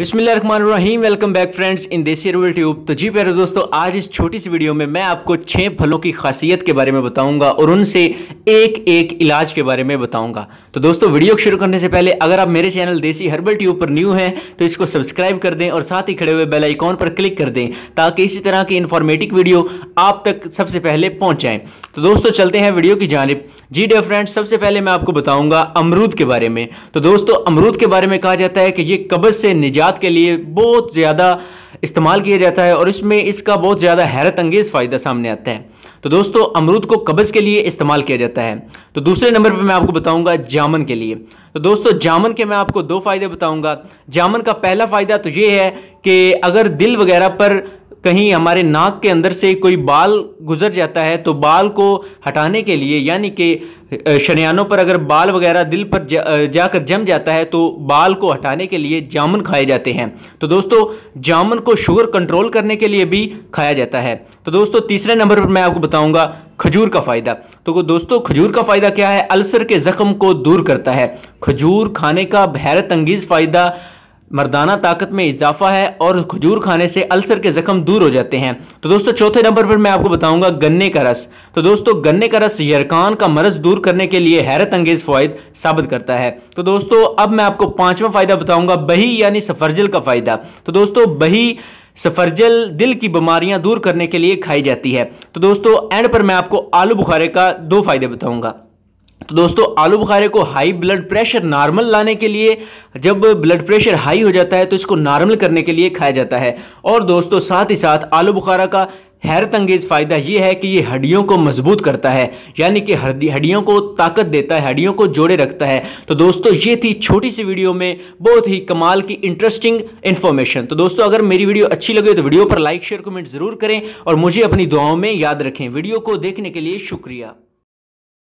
Rahim welcome back friends in Desi rule tube तो जी प्यारे दोस्तों आज इस छोटी सी वीडियो में मैं आपको छह फलों की खासियत के बारे में बताऊंगा और उनसे एक एक इलाज के बारे में बताऊंगा तो दोस्तों वीडियो शुरू करने से पहले अगर आप मेरे चैनल देसी हर्बल ट्यूब पर न्यू हैं तो इसको सब्सक्राइब कर दें और साथ ही खड़े हुए बेल आइकॉन पर क्लिक कर दें ताकि इसी तरह की इन्फॉर्मेटिव वीडियो आप तक सबसे पहले पहुंचाएं तो दोस्तों चलते हैं वीडियो की जानब जी डे फ्रेंड्स सबसे पहले मैं आपको बताऊंगा अमरूद के बारे में तो दोस्तों अमरूद के बारे में कहा जाता है कि ये कब्ज़ से निजात ज़रूरियात के लिए बहुत ज़्यादा इस्तेमाल किया जाता है और इसमें इसका बहुत ज़्यादा हैरत अंगेज़ फ़ायदा सामने आता है तो दोस्तों अमरूद को कब्ज़ के लिए इस्तेमाल किया जाता है तो दूसरे नंबर पर मैं आपको बताऊंगा जामन के लिए तो दोस्तों जामन के मैं आपको दो फ़ायदे बताऊंगा जामन का पहला फ़ायदा तो ये है कि अगर दिल वगैरह पर कहीं हमारे नाक के अंदर से कोई बाल गुजर जाता है तो बाल को हटाने के लिए यानी कि शनियानों पर अगर बाल वगैरह दिल पर जा, जाकर जम जाता है तो बाल को हटाने के लिए जामुन खाए जाते हैं तो दोस्तों जामुन को शुगर कंट्रोल करने के लिए भी खाया जाता है तो दोस्तों तीसरे नंबर पर मैं आपको बताऊंगा खजूर का फ़ायदा तो दोस्तों खजूर का फ़ायदा क्या है अल्सर के ज़ख्म को दूर करता है खजूर खाने का भैरत अंगीज़ फ़ायदा मर्दाना ताकत में इजाफा है और खजूर खाने से अल्सर के ज़ख्म दूर हो जाते हैं तो दोस्तों चौथे नंबर पर मैं आपको बताऊंगा गन्ने का रस तो दोस्तों गन्ने का रस यरकान का मरज दूर करने के लिए हैरत अंगेज़ फ़ायद साबित करता है तो दोस्तों अब मैं आपको पाँचवा फ़ायदा बताऊँगा बही यानी सफरजल का फ़ायदा तो दोस्तों बही सफरजल दिल की बीमारियां दूर करने के लिए खाई जाती है तो दोस्तों एंड पर मैं आपको आलू बुखारे का दो फ़ायदे बताऊंगा तो दोस्तों आलू बुखारे को हाई ब्लड प्रेशर नॉर्मल लाने के लिए जब ब्लड प्रेशर हाई हो जाता है तो इसको नॉर्मल करने के लिए खाया जाता है और दोस्तों साथ ही साथ आलू बुखारा का हैरत अंगेज फ़ायदा यह है कि ये हड्डियों को मजबूत करता है यानी कि हड्डियों को ताकत देता है हड्डियों को जोड़े रखता है तो दोस्तों ये थी छोटी सी वीडियो में बहुत ही कमाल की इंटरेस्टिंग इन्फॉर्मेशन तो दोस्तों अगर मेरी वीडियो अच्छी लगे तो वीडियो पर लाइक शेयर कमेंट ज़रूर करें और मुझे अपनी दुआओं में याद रखें वीडियो को देखने के लिए शुक्रिया